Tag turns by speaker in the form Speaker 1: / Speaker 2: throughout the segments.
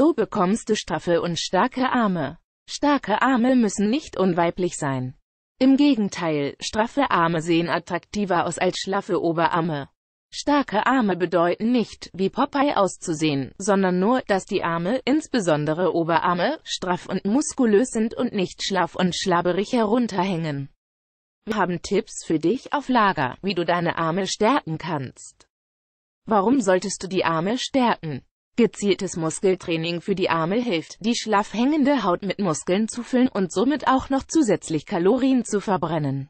Speaker 1: So bekommst du straffe und starke Arme. Starke Arme müssen nicht unweiblich sein. Im Gegenteil, straffe Arme sehen attraktiver aus als schlaffe Oberarme. Starke Arme bedeuten nicht, wie Popeye auszusehen, sondern nur, dass die Arme, insbesondere Oberarme, straff und muskulös sind und nicht schlaff und schlabberig herunterhängen. Wir haben Tipps für dich auf Lager, wie du deine Arme stärken kannst. Warum solltest du die Arme stärken? Gezieltes Muskeltraining für die Arme hilft, die schlaff hängende Haut mit Muskeln zu füllen und somit auch noch zusätzlich Kalorien zu verbrennen.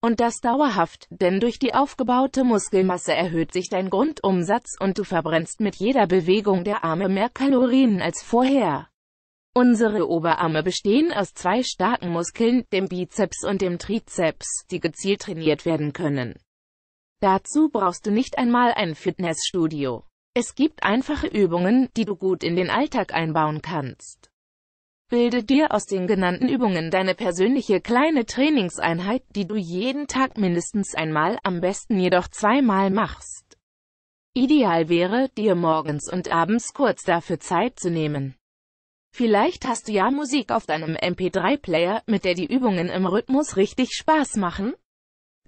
Speaker 1: Und das dauerhaft, denn durch die aufgebaute Muskelmasse erhöht sich dein Grundumsatz und du verbrennst mit jeder Bewegung der Arme mehr Kalorien als vorher. Unsere Oberarme bestehen aus zwei starken Muskeln, dem Bizeps und dem Trizeps, die gezielt trainiert werden können. Dazu brauchst du nicht einmal ein Fitnessstudio. Es gibt einfache Übungen, die du gut in den Alltag einbauen kannst. Bilde dir aus den genannten Übungen deine persönliche kleine Trainingseinheit, die du jeden Tag mindestens einmal, am besten jedoch zweimal machst. Ideal wäre, dir morgens und abends kurz dafür Zeit zu nehmen. Vielleicht hast du ja Musik auf deinem MP3-Player, mit der die Übungen im Rhythmus richtig Spaß machen?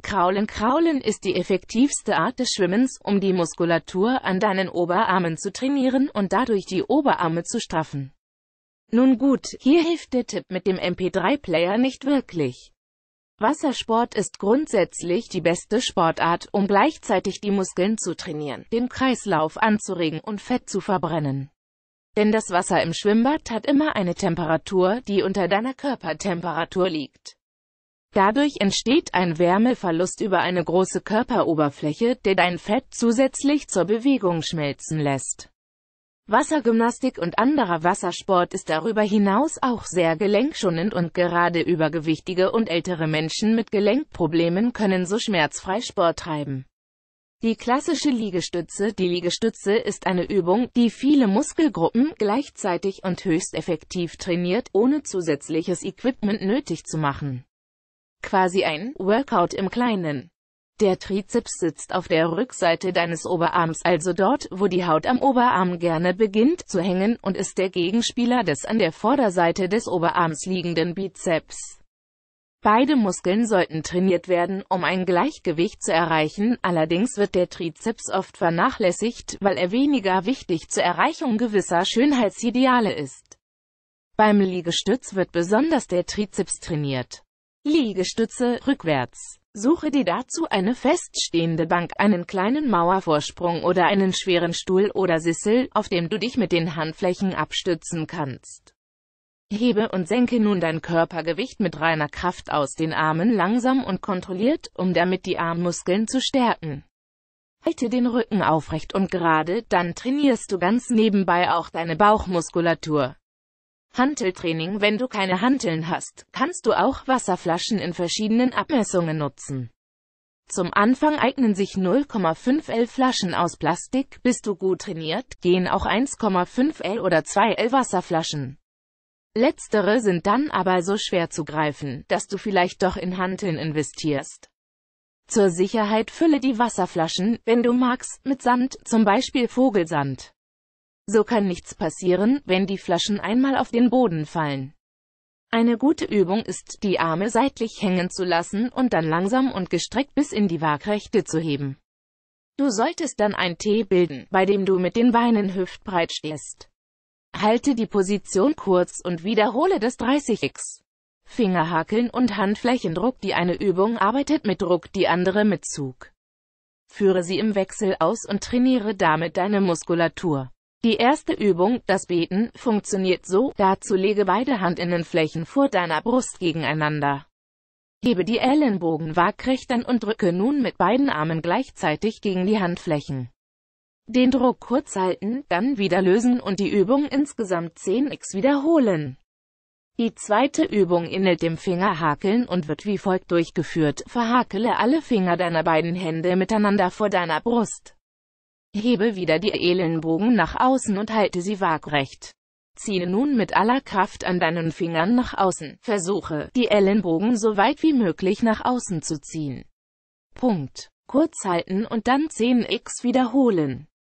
Speaker 1: Kraulen Kraulen ist die effektivste Art des Schwimmens, um die Muskulatur an deinen Oberarmen zu trainieren und dadurch die Oberarme zu straffen. Nun gut, hier hilft der Tipp mit dem MP3-Player nicht wirklich. Wassersport ist grundsätzlich die beste Sportart, um gleichzeitig die Muskeln zu trainieren, den Kreislauf anzuregen und Fett zu verbrennen. Denn das Wasser im Schwimmbad hat immer eine Temperatur, die unter deiner Körpertemperatur liegt. Dadurch entsteht ein Wärmeverlust über eine große Körperoberfläche, der dein Fett zusätzlich zur Bewegung schmelzen lässt. Wassergymnastik und anderer Wassersport ist darüber hinaus auch sehr gelenkschonend und gerade übergewichtige und ältere Menschen mit Gelenkproblemen können so schmerzfrei Sport treiben. Die klassische Liegestütze Die Liegestütze ist eine Übung, die viele Muskelgruppen gleichzeitig und höchst effektiv trainiert, ohne zusätzliches Equipment nötig zu machen. Quasi ein Workout im Kleinen. Der Trizeps sitzt auf der Rückseite deines Oberarms, also dort, wo die Haut am Oberarm gerne beginnt zu hängen, und ist der Gegenspieler des an der Vorderseite des Oberarms liegenden Bizeps. Beide Muskeln sollten trainiert werden, um ein Gleichgewicht zu erreichen, allerdings wird der Trizeps oft vernachlässigt, weil er weniger wichtig zur Erreichung gewisser Schönheitsideale ist. Beim Liegestütz wird besonders der Trizeps trainiert. Liegestütze, rückwärts. Suche dir dazu eine feststehende Bank, einen kleinen Mauervorsprung oder einen schweren Stuhl oder Sissel, auf dem du dich mit den Handflächen abstützen kannst. Hebe und senke nun dein Körpergewicht mit reiner Kraft aus den Armen langsam und kontrolliert, um damit die Armmuskeln zu stärken. Halte den Rücken aufrecht und gerade, dann trainierst du ganz nebenbei auch deine Bauchmuskulatur. Hanteltraining Wenn du keine Hanteln hast, kannst du auch Wasserflaschen in verschiedenen Abmessungen nutzen. Zum Anfang eignen sich 0,5L Flaschen aus Plastik, bist du gut trainiert, gehen auch 1,5L oder 2L Wasserflaschen. Letztere sind dann aber so schwer zu greifen, dass du vielleicht doch in Hanteln investierst. Zur Sicherheit fülle die Wasserflaschen, wenn du magst, mit Sand, zum Beispiel Vogelsand. So kann nichts passieren, wenn die Flaschen einmal auf den Boden fallen. Eine gute Übung ist, die Arme seitlich hängen zu lassen und dann langsam und gestreckt bis in die Waagrechte zu heben. Du solltest dann ein T bilden, bei dem du mit den Beinen hüftbreit stehst. Halte die Position kurz und wiederhole das 30x. Fingerhakeln und Handflächendruck Die eine Übung arbeitet mit Druck, die andere mit Zug. Führe sie im Wechsel aus und trainiere damit deine Muskulatur. Die erste Übung, das Beten, funktioniert so, dazu lege beide Handinnenflächen vor deiner Brust gegeneinander. Hebe die Ellenbogen waagrecht an und drücke nun mit beiden Armen gleichzeitig gegen die Handflächen. Den Druck kurz halten, dann wieder lösen und die Übung insgesamt 10x wiederholen. Die zweite Übung ähnelt dem Fingerhakeln und wird wie folgt durchgeführt. Verhakele alle Finger deiner beiden Hände miteinander vor deiner Brust. Hebe wieder die Ellenbogen nach außen und halte sie waagrecht. Ziehe nun mit aller Kraft an deinen Fingern nach außen. Versuche, die Ellenbogen so weit wie möglich nach außen zu ziehen. Punkt. Kurz halten und dann 10x wiederholen.